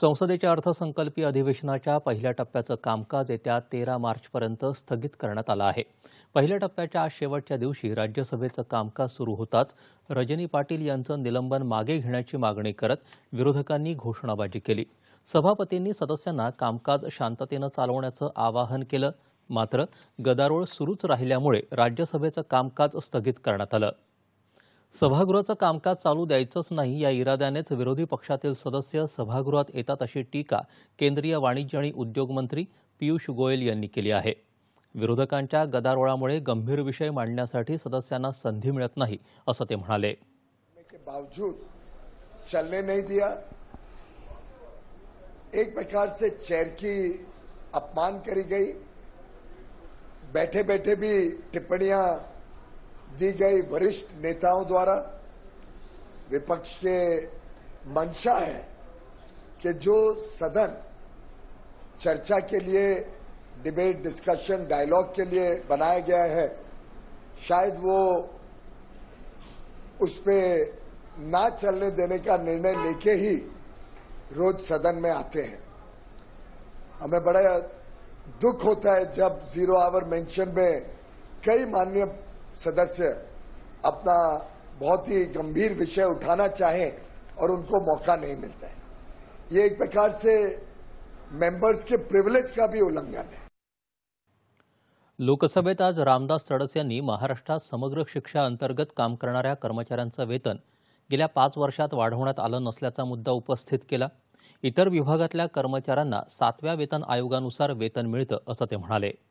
संसदेच्या अर्थसंकल्पीय अधिवेशनाच्या पहिल्या टप्प्याचं कामकाज येत्या तेरा मार्चपर्यंत स्थगित करण्यात आलं आहे पहिल्या टप्प्याच्या आज शेवटच्या दिवशी राज्यसभेचं कामकाज सुरू होताच रजनी पाटील यांचं निलंबन मागे घेण्याची मागणी करत विरोधकांनी घोषणाबाजी केली सभापतींनी सदस्यांना कामकाज शांततेनं चालवण्याचं आवाहन केलं मात्र गदारोळ सुरूच राहिल्यामुळे राज्यसभेचं कामकाज स्थगित करण्यात आलं सभागृहाचं कामकाज चालू द्यायचंच नाही या इराद्यानेच विरोधी पक्षातील सदस्य सभागृहात येतात अशी टीका केंद्रीय वाणिज्य आणि उद्योग मंत्री पियुष गोयल यांनी केली आहे विरोधकांच्या गदारोळामुळे गंभीर विषय मांडण्यासाठी सदस्यांना संधी मिळत नाही असं ते म्हणाले बावजूद चलने नाही दिया एक प्रकार से चेयर की अपमान करी गई बैठे बैठे भी टिप्पणियां दी गई वरिष्ठ नेताओं द्वारा विपक्ष के मंशा है कि जो सदन चर्चा के लिए डिबेट डिस्कशन डायलॉग के लिए बनाया गया है शायद वो उस पर ना चलने देने का निर्णय लेके ही रोज सदन में आते हैं हमें बड़ा दुख होता है जब जीरो आवर मेंशन में कई माननीय सदस्य अपना बहुत ही गंभीर विषय उठाना चाहे और उनको मौका नहीं मिलता है ये एक प्रकार से मेंबर्स के प्रिविलेज का भी उल्लंघन है लोकसभेत आज रामदास तडस यांनी महाराष्ट्रात समग्र शिक्षा अंतर्गत काम करणाऱ्या कर्मचाऱ्यांचं वेतन गेल्या पाच वर्षात वाढवण्यात आलं नसल्याचा मुद्दा उपस्थित केला इतर विभागातल्या कर्मचाऱ्यांना सातव्या वेतन आयोगानुसार वेतन मिळतं असं ते म्हणाले